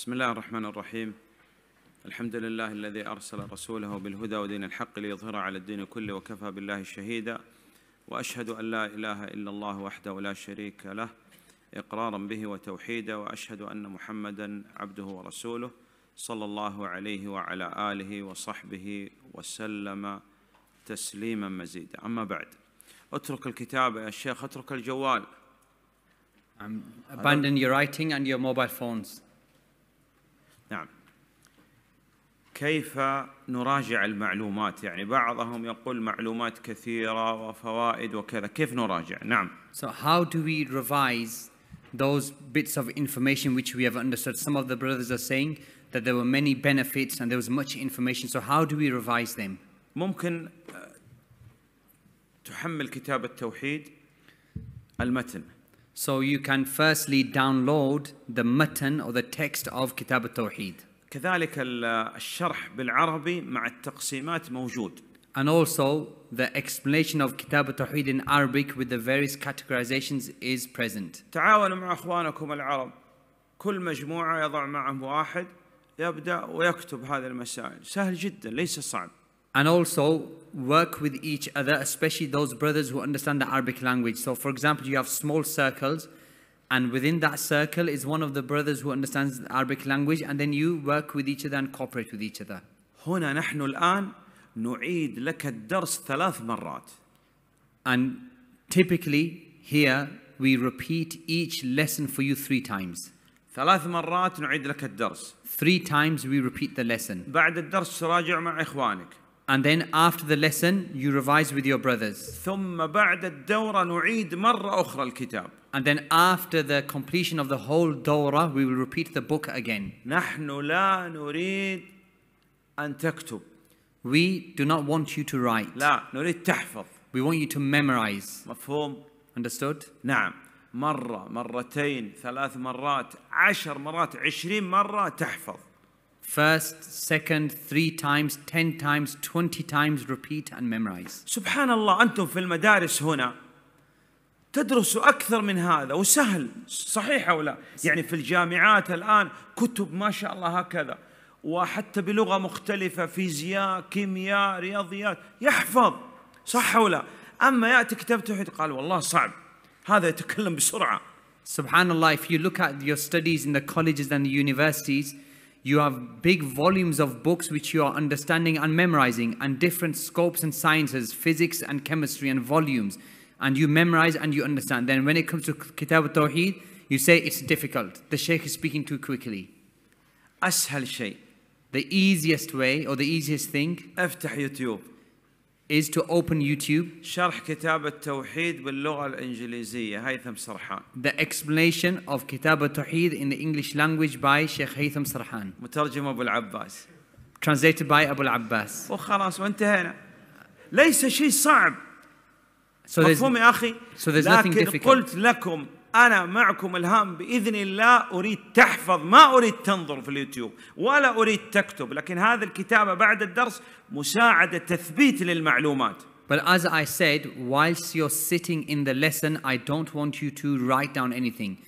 بسم الله الرحمن الرحيم الحمد لله الذي أرسل رسوله بالهدى ودين الحق ليظهره على الدين كله وكفى بالله شهيدا وأشهد أن لا إله إلا الله وحده لا شريك له إقرارا به وتوحيدا وأشهد أن محمدا عبده ورسوله صلى الله عليه وعلى آله وصحبه وسلم تسليما مزيدا أما بعد اترك الكتاب يا شيخ اترك الجوال um, Abandon your writing and your mobile phones. نعم كيف نراجع المعلومات يعني بعضهم يقول معلومات كثيرة وفوائد وكذا كيف نراجع نعم So how do we revise those bits of information which we have understood some of the brothers are saying that there were many benefits and there was much information so how do we revise them ممكن تحمل كتاب التوحيد المتن So you can firstly download the matan or the text of Kitab al-Tawheed. كذلك الشرح بالعربي مع التقسيمات موجود. And also the explanation of Kitab al-Tawheed in Arabic with the various categorizations is present. تعاونوا مع اخوانكم العرب. كل مجموعة يضع معهم واحد يبدأ ويكتب هذه المسائل. سهل جدا ليس صعب and also work with each other, especially those brothers who understand the Arabic language. So, for example, you have small circles, and within that circle is one of the brothers who understands the Arabic language, and then you work with each other and cooperate with each other. هنا نحن الآن نعيد لك الدرس ثلاث مرات. And typically here we repeat each lesson for you three times. ثلاث مرات نعيد لك الدرس. Three times we repeat the lesson. بعد الدرس راجع مع إخوانك. And then after the lesson, you revise with your brothers. ثم بعد نعيد مرة أخرى الكتاب. And then after the completion of the whole Dora, we will repeat the book again. نحن لا نريد أن تكتب. We do not want you to write. لا نريد تحفظ. We want you to memorize. مفهوم؟ Understood? نعم. مرة مرتين ثلاث مرات عشر مرات عشرين مرة تحفظ first, second, three times, ten times, twenty times, repeat and memorize. Subhanallah, أنتم في المدارس هنا تدرسوا أكثر من هذا وسهل صحيح أو لا يعني في الجامعات الآن كتب ما شاء الله هكذا وحتى بلغة مختلفة فيزياء كيمياء رياضيات يحفظ صح أو لا أما يأتي كتاب توحيد قال والله صعب هذا يتكلم بسرعة Subhanallah, if you look at your studies in the colleges and the universities, you have big volumes of books which you are understanding and memorizing, and different scopes and sciences, physics and chemistry, and volumes, and you memorize and you understand. Then, when it comes to Kitab al Tawheed, you say it's difficult. The Shaykh is speaking too quickly. Ashal Sheikh, The easiest way or the easiest thing. افتح YouTube. is to open YouTube. شرح كتاب التوحيد باللغة الإنجليزية هيثم سرحان. The explanation of كتاب التوحيد in the English language by شيخ هيثم سرحان. مترجم أبو العباس. Translated by أبو العباس. وخلاص وانتهينا. ليس شيء صعب. So مفهوم يا أخي. So there's لكن nothing difficult. قلت لكم أنا معكم الهام بإذن الله أريد تحفظ ما أريد تنظر في اليوتيوب ولا أريد تكتب لكن هذا الكتابة بعد الدرس مساعدة تثبيت للمعلومات But as I said, whilst you're sitting in the lesson, I don't want you to write down anything.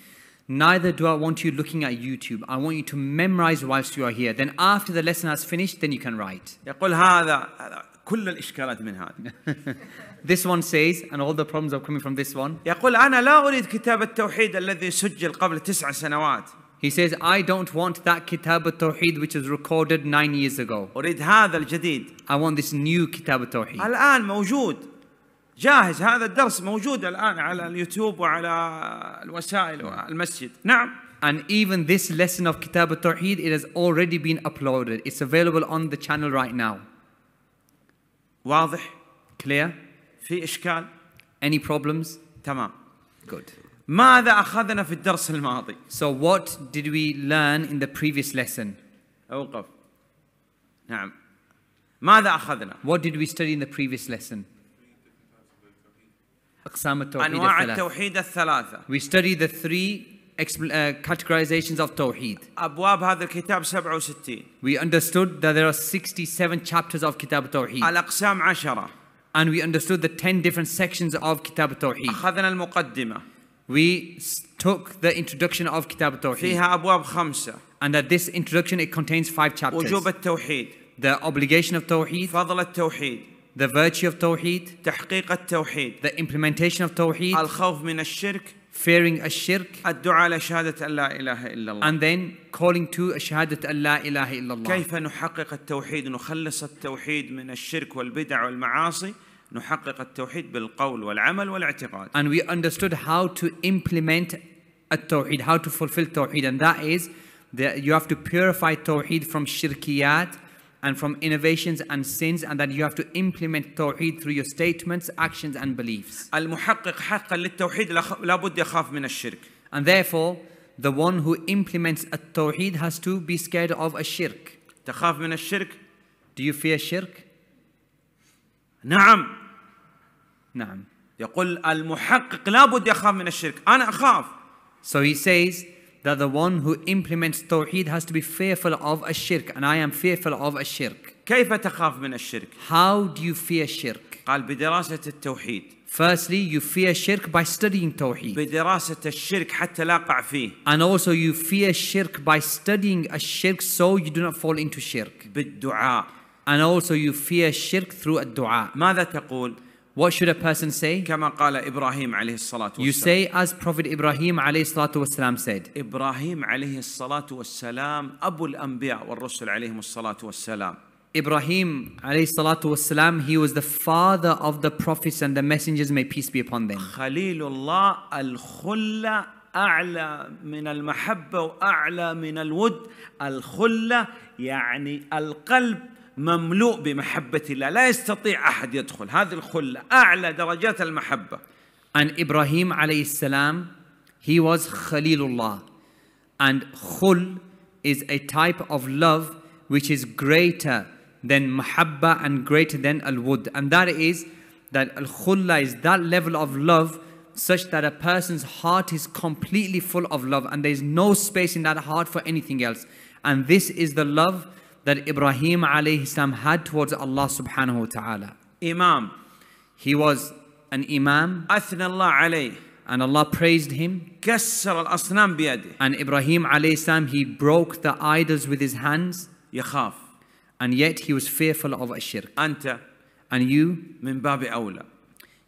Neither do I want you looking at YouTube. I want you to memorize whilst you are here. Then after the lesson has finished, then you can write. يقول هذا كل الاشكالات من هذا. this one says and all the problems are coming from this one. يقول انا لا اريد كتاب التوحيد الذي سجل قبل تسع سنوات. He says I don't want that كتاب التوحيد which is recorded nine years ago. اريد هذا الجديد. I want this new كتاب التوحيد. الان موجود. جاهز هذا الدرس موجود الان على اليوتيوب وعلى الوسائل والمسجد نعم And even this lesson of Kitab al-Tawheed, it has already been uploaded. It's available on the channel right now. واضح كلير في اشكال any problems تمام good ماذا اخذنا في الدرس الماضي so what did we learn in the previous lesson اوقف نعم ماذا اخذنا what did we study in the previous lesson اقسام التوحيد انواع الثلاثة. التوحيد الثلاثه we studied the three Uh, categorizations of Tawheed. أبواب هذا الكتاب 67. We understood that there are 67 chapters of Kitab Tawheed. الأقسام عشرة. And we understood the 10 different sections of Kitab Tawheed. أخذنا المقدمة. We took the introduction of Kitab Tawheed. فيها أبواب خمسة. And that this introduction it contains five chapters. وجوب التوحيد. The obligation of Tawheed. فضل التوحيد. The virtue of Tawheed. تحقيق التوحيد. The implementation of Tawheed. الخوف من الشرك. fearing الشرك الدعاء لشهادة أن لا إله إلا الله and then calling to a شهادة أن لا إله إلا الله كيف نحقق التوحيد نخلص التوحيد من الشرك والبدع والمعاصي نحقق التوحيد بالقول والعمل والاعتقاد and we understood how to implement التوحيد how to fulfill التوحيد and that is that you have to purify التوحيد from shirkiyat and from innovations and sins and that you have to implement tawheed through your statements, actions and beliefs. And therefore, the one who implements a tawheed has to be scared of a shirk. Do you fear shirk? نعم. نعم. يقول المحقق بُدَّ يخاف من الشرك. أنا أخاف. So he says that the one who implements Tawheed has to be fearful of shirk, and I am fearful of الشرك كيف تخاف من الشرك؟ How do you fear shirk? قال بدراسة التوحيد Firstly, you fear shirk by studying Tawheed. بدراسة الشرك حتى لا أقع فيه. And also you fear shirk by studying a shirk so you do not fall into shirk. بالدعاء. And also you fear shirk through الدعاء. ماذا تقول؟ What should a person say? كما قال إبراهيم عليه الصلاة والسلام. You say as Prophet Ibrahim عليه الصلاة والسلام said. إبراهيم عليه الصلاة والسلام أبو الأنبياء والرسل عليهم الصلاة والسلام. Ibrahim عليه الصلاة والسلام he was the father of the prophets and the messengers may peace be upon them. خليل الله الخلة أعلى من المحبة وأعلى من الود الخلة يعني القلب مملوء بمحبة الله لا يستطيع أحد يدخل هذه الخلة أعلى درجات المحبة And Ibrahim عليه السلام he was الله and khul is a type of love which is greater than محبة and greater than al-wud and that is is that level of love such that a person's heart is completely full of love and there is no space in that heart for anything else and this is the love that Ibrahim alayhi salam had towards Allah subhanahu wa ta'ala. Imam. He was an imam. Athna Allah عليه. And Allah praised him. كسر الأصنام بيده. And Ibrahim alayhi salam, he broke the idols with his hands. يخاف. And yet he was fearful of shirk. أنت. And you. من باب أولى.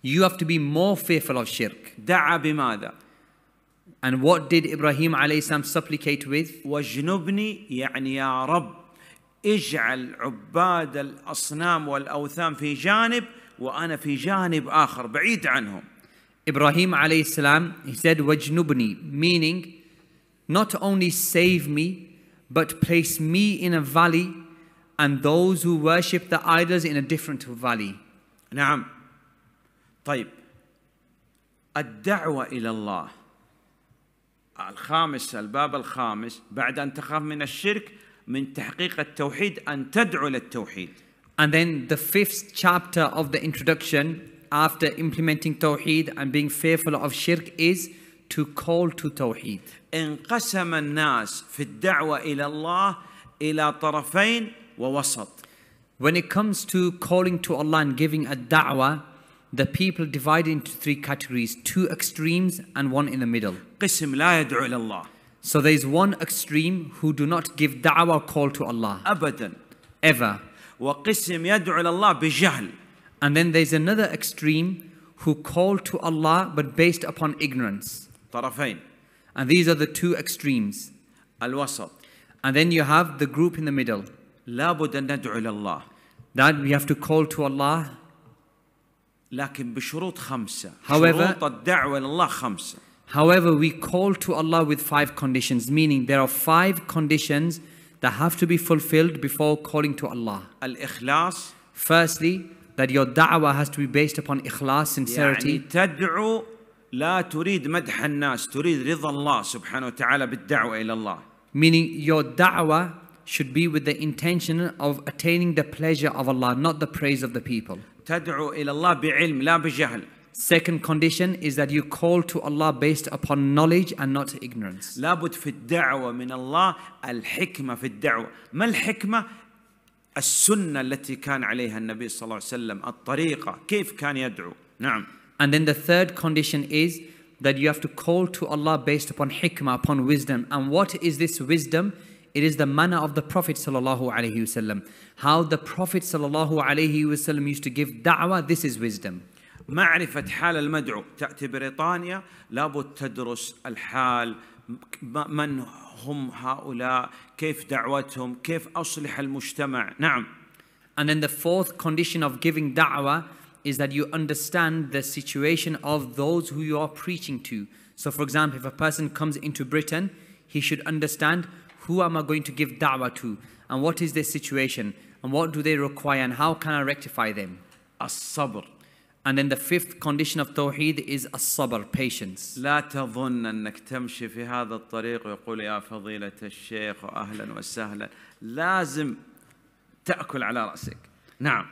You have to be more fearful of shirk. دعا بماذا؟ And what did Ibrahim alayhi salam supplicate with? واجنبني يعني يا رب اجعل عباد الاصنام والاوثان في جانب وانا في جانب اخر بعيد عنهم ابراهيم عليه السلام he said واجنبني meaning not only save me but place me in a valley and those who worship the idols in a different valley نعم طيب الدعوه الى الله الخامس الباب الخامس بعد ان تخاف من الشرك من تحقيق التوحيد أن تدعو للتوحيد. And then the fifth chapter of the introduction after implementing Tawheed and being fearful of shirk is to call to Tawheed. انقسم الناس في الدعوة إلى الله إلى طرفين ووسط. When it comes to calling to Allah and giving a da'wah, the people divided into three categories, two extremes and one in the middle. قسم لا يدعو إلى الله. So there is one extreme who do not give da'wah call to Allah. أبدا. Ever. وقسم يدعو إلى الله بجهل. And then there's another extreme who call to Allah but based upon ignorance. طرفين. And these are the two extremes. الوسط. And then you have the group in the middle. لابد أن ندعو إلى الله. That we have to call to Allah. لكن بشروط خمسة. However, شروط الدعوة لله خمسة. However, we call to Allah with five conditions, meaning there are five conditions that have to be fulfilled before calling to Allah. Al-ikhlas. Firstly, that your da'wah has to be based upon ikhlas, sincerity. يعني تدعو لا تريد مدح الناس تريد رضا الله سبحانه وتعالى بالدعوة إلى الله meaning your da'wah should be with the intention of attaining the pleasure of Allah not the praise of the people تدعو إلى الله بعلم لا بجهل Second condition is that you call to Allah based upon knowledge and not ignorance. لابد في الدعوة من الله الحكمة في الدعوة. ما الحكمة؟ السنة التي كان عليها النبي صلى الله عليه وسلم، الطريقة، كيف كان يدعو؟ نعم. And then the third condition is that you have to call to Allah based upon حكمة upon wisdom. And what is this wisdom? It is the manner of the Prophet صلى الله عليه وسلم How the Prophet صلى الله عليه وسلم used to give دعوة this is wisdom. معرفة حال المدعو تأتي بريطانيا لابد تدرس الحال من هم هؤلاء كيف دعوتهم كيف أصلح المجتمع نعم And then the fourth condition of giving da'wah is that you understand the situation of those who you are preaching to. So for example, if a person comes into Britain, he should understand who am I going to give da'wah to and what is their situation and what do they require and how can I rectify them. الصبر and then the fifth condition of Tawheed is as-Sabr, patience. لا تظن أنك تمشي في هذا الطريق ويقول يا فضيلة الشيخ أهلاً وسهلا لازم تأكل على رأسك. نعم.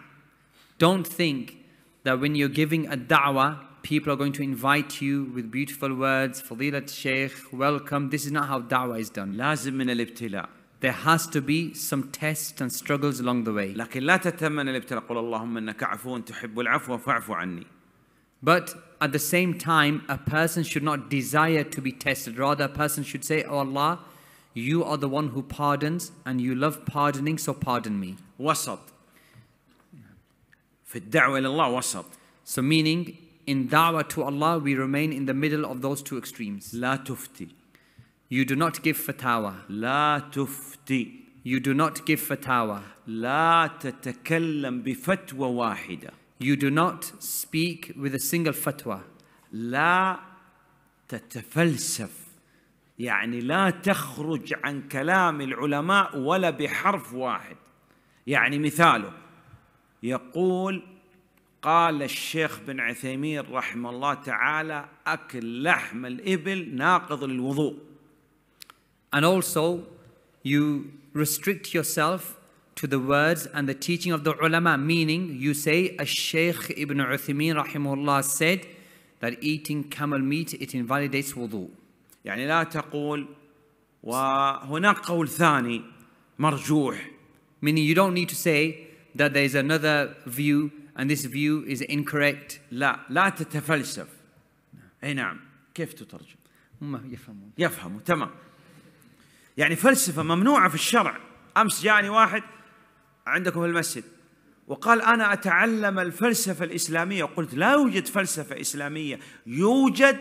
Don't think that when you're giving a da'wah people are going to invite you with beautiful words فضيلة الشيخ welcome this is not how da'wah is done. لازم من الابتلاء there has to be some tests and struggles along the way. لكن لا تتمنى الابتلاء قل اللهم انك عفو تحب العفو فاعف عني. But at the same time, a person should not desire to be tested. Rather, a person should say, Oh Allah, you are the one who pardons and you love pardoning, so pardon me. وسط. في الدعوة إلى الله وسط. So meaning, in da'wah to Allah, we remain in the middle of those two extremes. لا تفتي. You do not give fatawa. لا تفتي. You do not give fatawa. لا تتكلم بفتوى واحدة. You do not speak with a single fatwa. لا تتفلسف. يعني لا تخرج عن كلام العلماء ولا بحرف واحد. يعني مثاله يقول قال الشيخ بن عثيمين رحمه الله تعالى أكل لحم الإبل ناقض للوضوء And also, you restrict yourself to the words and the teaching of the ulama, meaning you say, a Shaykh ibn Uthaymeen rahimullah, said, that eating camel meat, it invalidates wudu. يعني لا تقول وهناك قول ثاني مرجوح. Meaning you don't need to say that there is another view and this view is incorrect. لا لا تتفلسف. اي نعم. كيف تترجم؟ هم يفهمون. يفهموا تمام. يعني فلسفة ممنوعة في الشرع أمس جاءني واحد عندكم في المسجد وقال أنا أتعلم الفلسفة الإسلامية قلت لا يوجد فلسفة إسلامية يوجد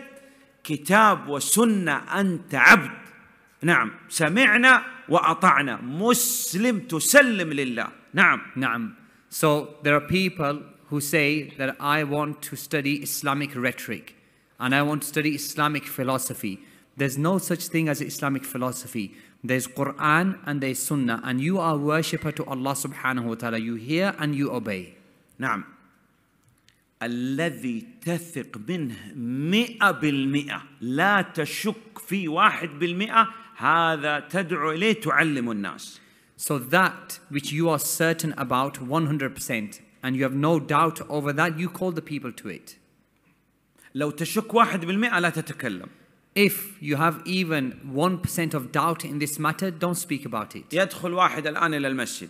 كتاب وسنة أنت عبد نعم سمعنا وأطعنا مسلم تسلم لله نعم نعم So there are people who say that I want to study Islamic rhetoric and I want to study Islamic philosophy There's no such thing as Islamic philosophy. There's Quran and there's Sunnah, and you are worshipper to Allah subhanahu wa ta'ala. You hear and you obey. نعم. الذي تثق منه مئة بالمئة لا تشك في واحد بالمئة هذا تدعو إليه تعلم الناس. So that which you are certain about 100% and you have no doubt over that, you call the people to it. لو تشك واحد بالمئة لا تتكلم. If you have even 1% of doubt in this matter, don't speak about it. يدخل واحد الآن إلى المسجد.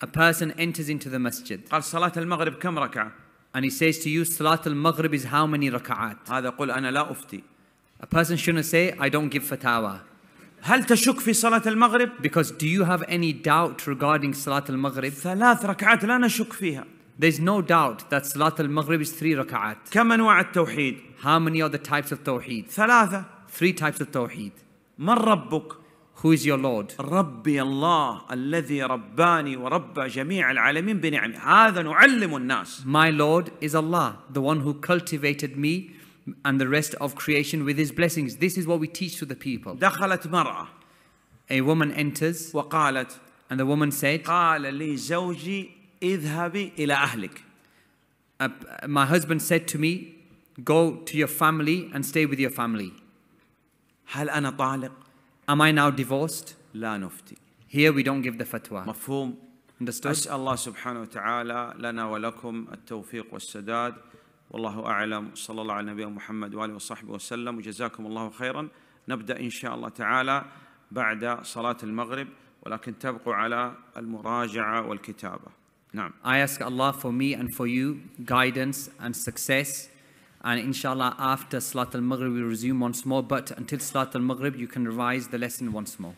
A person enters into the masjid. قال صلاة المغرب كم ركعة؟ And he says to you, صلاة المغرب is how many ركعات؟ هذا قل أنا لا أفتي. A person shouldn't say, I don't give fatawa. هل تشك في صلاة المغرب؟ Because do you have any doubt regarding صلاة المغرب؟ ثلاث ركعات لا نشك فيها. There's no doubt that Salat al-Maghrib is three rak'at. كم أنواع التوحيد؟ How many are the types of tawheed? ثلاثة. Three types of tawheed. من ربك؟ Who is your Lord? ربي الله الذي رباني وربى جميع العالمين بنعمه هذا نعلم الناس My Lord is Allah, the one who cultivated me and the rest of creation with his blessings. This is what we teach to the people. دخلت مرأة A woman enters وقالت and the woman said قال لي زوجي اذهبي إلى أهلك. my husband said to me, go to your family and stay with your family. هل أنا طالق؟ Am I now divorced? لا نفتي. Here we don't give the fatwa. مفهوم. Understood? أسأل الله سبحانه وتعالى لنا ولكم التوفيق والسداد والله أعلم صلى الله على نبينا محمد وآله وصحبه وسلم وجزاكم الله خيرا نبدأ إن شاء الله تعالى بعد صلاة المغرب ولكن تبقوا على المراجعة والكتابة Now, I ask Allah for me and for you guidance and success. And inshallah, after Salat al Maghrib, we resume once more. But until Salat al Maghrib, you can revise the lesson once more.